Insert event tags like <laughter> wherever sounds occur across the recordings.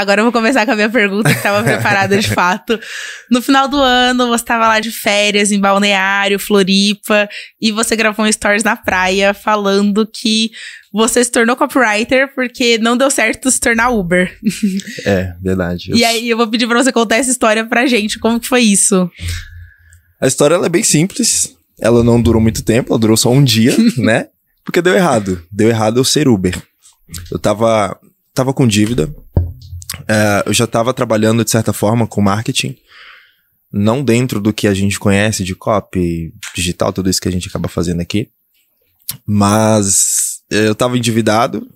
Agora eu vou começar com a minha pergunta que estava <laughs> preparada de fato. No final do ano, você estava lá de férias em Balneário, Floripa, e você gravou um stories na praia falando que você se tornou copywriter porque não deu certo se tornar Uber. <laughs> É, verdade. E aí eu vou pedir para você contar essa história pra gente, como que foi isso? A história é bem simples. Ela não durou muito tempo, ela durou só um dia, <laughs> né? Porque deu errado. Deu errado eu ser Uber. Eu tava, tava com dívida, é, eu já estava trabalhando, de certa forma, com marketing. Não dentro do que a gente conhece de copy, digital, tudo isso que a gente acaba fazendo aqui. Mas eh, eu estava endividado.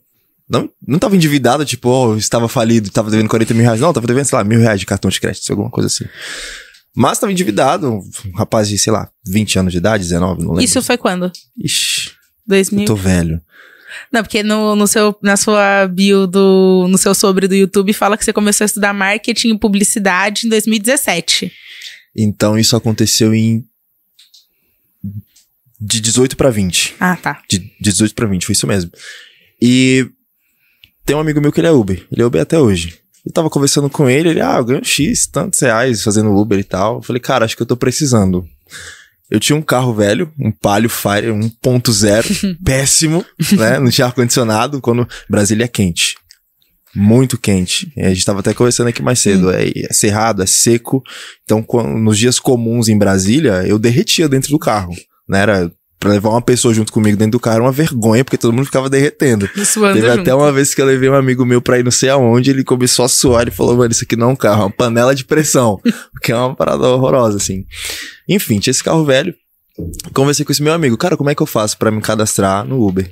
Não, não tava endividado, tipo, oh, eu estava falido, estava devendo 40 mil reais. Não, estava devendo, sei lá, mil reais de cartão de crédito, alguma coisa assim. Mas estava endividado, um rapaz de, sei lá, 20 anos de idade, 19, não lembro. Isso foi quando? Ixi. 2000. Eu tô velho. Não, porque no, no seu, na sua bio do, no seu sobre do YouTube fala que você começou a estudar marketing e publicidade em 2017. Então isso aconteceu em de 18 para 20. Ah, tá. De 18 para 20, foi isso mesmo. E tem um amigo meu que ele é Uber, ele é Uber até hoje. Eu tava conversando com ele, ele, ah, eu ganho X, tantos reais fazendo Uber e tal. Eu falei, cara, acho que eu tô precisando. Eu tinha um carro velho, um Palio Fire 1.0, <laughs> péssimo, né? Não tinha ar-condicionado, quando Brasília é quente. Muito quente. A gente estava até conversando aqui mais cedo. Hum. É, é, cerrado, é seco. Então, quando, nos dias comuns em Brasília, eu derretia dentro do carro. Né? Era Pra levar uma pessoa junto comigo dentro do carro era uma vergonha, porque todo mundo ficava derretendo. Suando Teve junto. até uma vez que eu levei um amigo meu pra ir não sei aonde, ele começou a suar e falou, mano, isso aqui não é um carro, é uma panela de pressão. <laughs> que é uma parada horrorosa, assim. Enfim, tinha esse carro velho. Conversei com esse meu amigo, cara, como é que eu faço para me cadastrar no Uber?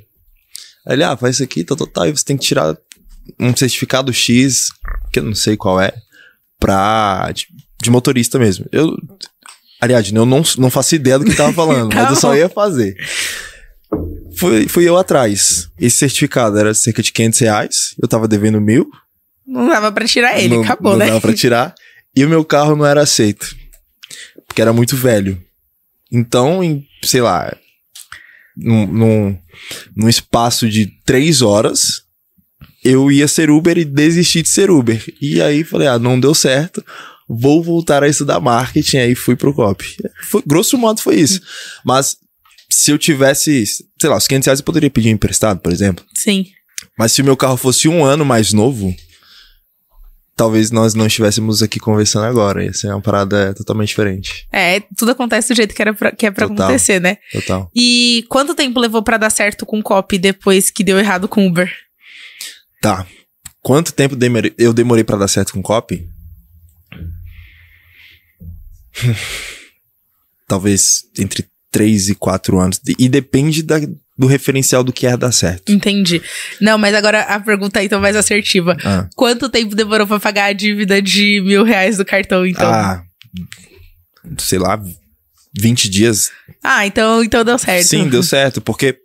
ele, ah, faz isso aqui, tá, total tá, tá, e você tem que tirar um certificado X, que eu não sei qual é, pra. De, de motorista mesmo. Eu, Aliás, eu não, não faço ideia do que tava falando, <laughs> mas eu só então. ia fazer. Fui, fui eu atrás. Esse certificado era cerca de 500 reais, eu tava devendo mil. Não dava pra tirar ele, não, acabou, não né? Não dava pra tirar. E o meu carro não era aceito, porque era muito velho. Então, em, sei lá, num, num, num espaço de três horas, eu ia ser Uber e desisti de ser Uber. E aí falei, ah, não deu certo vou voltar a estudar marketing, aí fui pro COP. Foi, grosso modo foi isso. Mas se eu tivesse, sei lá, os 500 reais eu poderia pedir emprestado, por exemplo. Sim. Mas se o meu carro fosse um ano mais novo, talvez nós não estivéssemos aqui conversando agora. Ia ser uma parada totalmente diferente. É, tudo acontece do jeito que, era pra, que é pra total, acontecer, né? Total. E quanto tempo levou para dar certo com o COP depois que deu errado com o Uber? Tá. Quanto tempo demorei, eu demorei para dar certo com o COP? <laughs> talvez entre 3 e 4 anos. E depende da, do referencial do que é dar certo. Entendi. Não, mas agora a pergunta então mais assertiva. Ah. Quanto tempo demorou pra pagar a dívida de mil reais do cartão, então? Ah, sei lá, 20 dias. Ah, então, então deu certo. Sim, deu certo, porque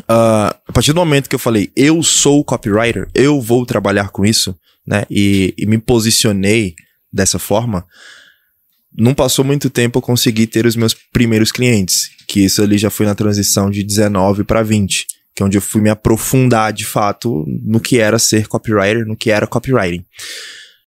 uh, a partir do momento que eu falei, eu sou copywriter, eu vou trabalhar com isso, né? E, e me posicionei dessa forma, não passou muito tempo eu consegui ter os meus primeiros clientes, que isso ali já foi na transição de 19 para 20, que é onde eu fui me aprofundar de fato no que era ser copywriter, no que era copywriting.